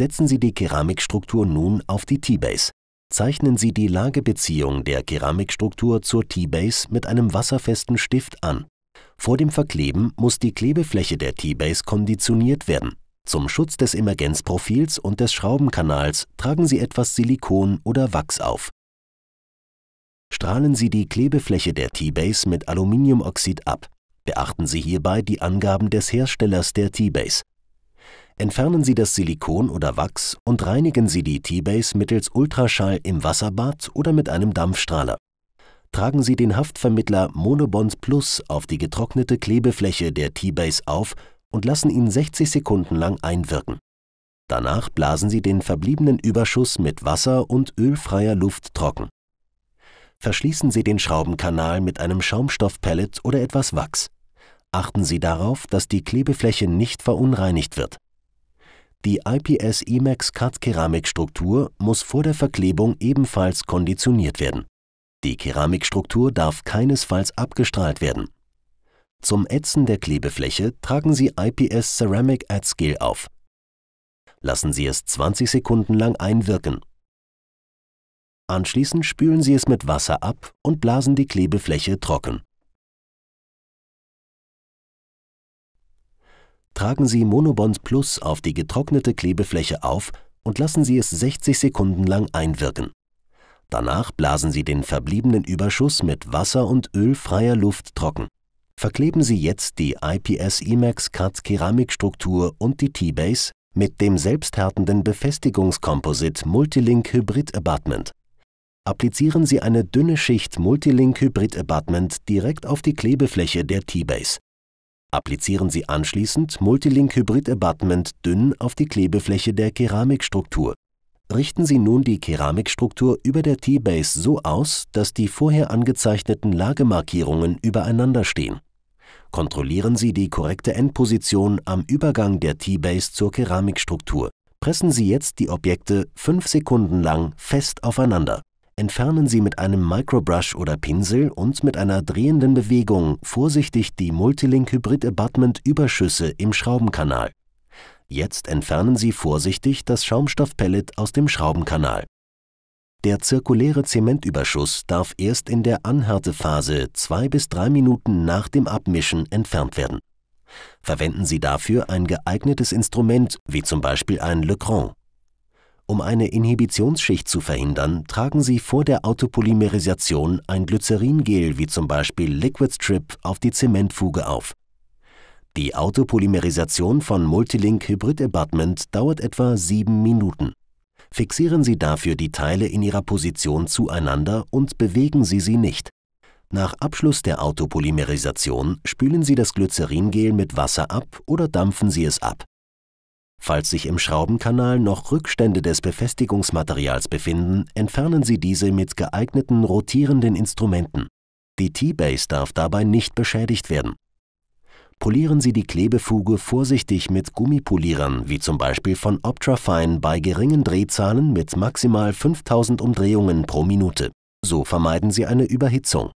Setzen Sie die Keramikstruktur nun auf die T-Base. Zeichnen Sie die Lagebeziehung der Keramikstruktur zur T-Base mit einem wasserfesten Stift an. Vor dem Verkleben muss die Klebefläche der T-Base konditioniert werden. Zum Schutz des Emergenzprofils und des Schraubenkanals tragen Sie etwas Silikon oder Wachs auf. Strahlen Sie die Klebefläche der T-Base mit Aluminiumoxid ab. Beachten Sie hierbei die Angaben des Herstellers der T-Base. Entfernen Sie das Silikon oder Wachs und reinigen Sie die T-Base mittels Ultraschall im Wasserbad oder mit einem Dampfstrahler. Tragen Sie den Haftvermittler Monobond Plus auf die getrocknete Klebefläche der T-Base auf und lassen ihn 60 Sekunden lang einwirken. Danach blasen Sie den verbliebenen Überschuss mit Wasser und ölfreier Luft trocken. Verschließen Sie den Schraubenkanal mit einem Schaumstoffpellet oder etwas Wachs. Achten Sie darauf, dass die Klebefläche nicht verunreinigt wird. Die IPS Emax Cut Keramikstruktur muss vor der Verklebung ebenfalls konditioniert werden. Die Keramikstruktur darf keinesfalls abgestrahlt werden. Zum Ätzen der Klebefläche tragen Sie IPS Ceramic Adskill auf. Lassen Sie es 20 Sekunden lang einwirken. Anschließend spülen Sie es mit Wasser ab und blasen die Klebefläche trocken. tragen Sie Monobond Plus auf die getrocknete Klebefläche auf und lassen Sie es 60 Sekunden lang einwirken. Danach blasen Sie den verbliebenen Überschuss mit Wasser und Öl freier Luft trocken. Verkleben Sie jetzt die IPS Emax Cut Keramikstruktur und die T-Base mit dem selbsthärtenden Befestigungskomposit Multilink Hybrid Abutment. Applizieren Sie eine dünne Schicht Multilink Hybrid Abutment direkt auf die Klebefläche der T-Base. Applizieren Sie anschließend Multilink Hybrid Abutment dünn auf die Klebefläche der Keramikstruktur. Richten Sie nun die Keramikstruktur über der T-Base so aus, dass die vorher angezeichneten Lagemarkierungen übereinander stehen. Kontrollieren Sie die korrekte Endposition am Übergang der T-Base zur Keramikstruktur. Pressen Sie jetzt die Objekte 5 Sekunden lang fest aufeinander entfernen Sie mit einem Microbrush oder Pinsel und mit einer drehenden Bewegung vorsichtig die Multilink Hybrid Abutment Überschüsse im Schraubenkanal. Jetzt entfernen Sie vorsichtig das Schaumstoffpellet aus dem Schraubenkanal. Der zirkuläre Zementüberschuss darf erst in der Anhärtephase zwei bis drei Minuten nach dem Abmischen entfernt werden. Verwenden Sie dafür ein geeignetes Instrument, wie zum Beispiel ein Le Grand. Um eine Inhibitionsschicht zu verhindern, tragen sie vor der Autopolymerisation ein Glyceringel wie zum Beispiel Liquid Strip auf die Zementfuge auf. Die Autopolymerisation von Multilink Hybrid Abutment dauert etwa sieben Minuten. Fixieren Sie dafür die Teile in ihrer Position zueinander und bewegen Sie sie nicht. Nach Abschluss der Autopolymerisation spülen Sie das Glyceringel mit Wasser ab oder dampfen Sie es ab. Falls sich im Schraubenkanal noch Rückstände des Befestigungsmaterials befinden, entfernen Sie diese mit geeigneten rotierenden Instrumenten. Die T-Base darf dabei nicht beschädigt werden. Polieren Sie die Klebefuge vorsichtig mit Gummipolierern, wie zum Beispiel von Optrafine bei geringen Drehzahlen mit maximal 5000 Umdrehungen pro Minute. So vermeiden Sie eine Überhitzung.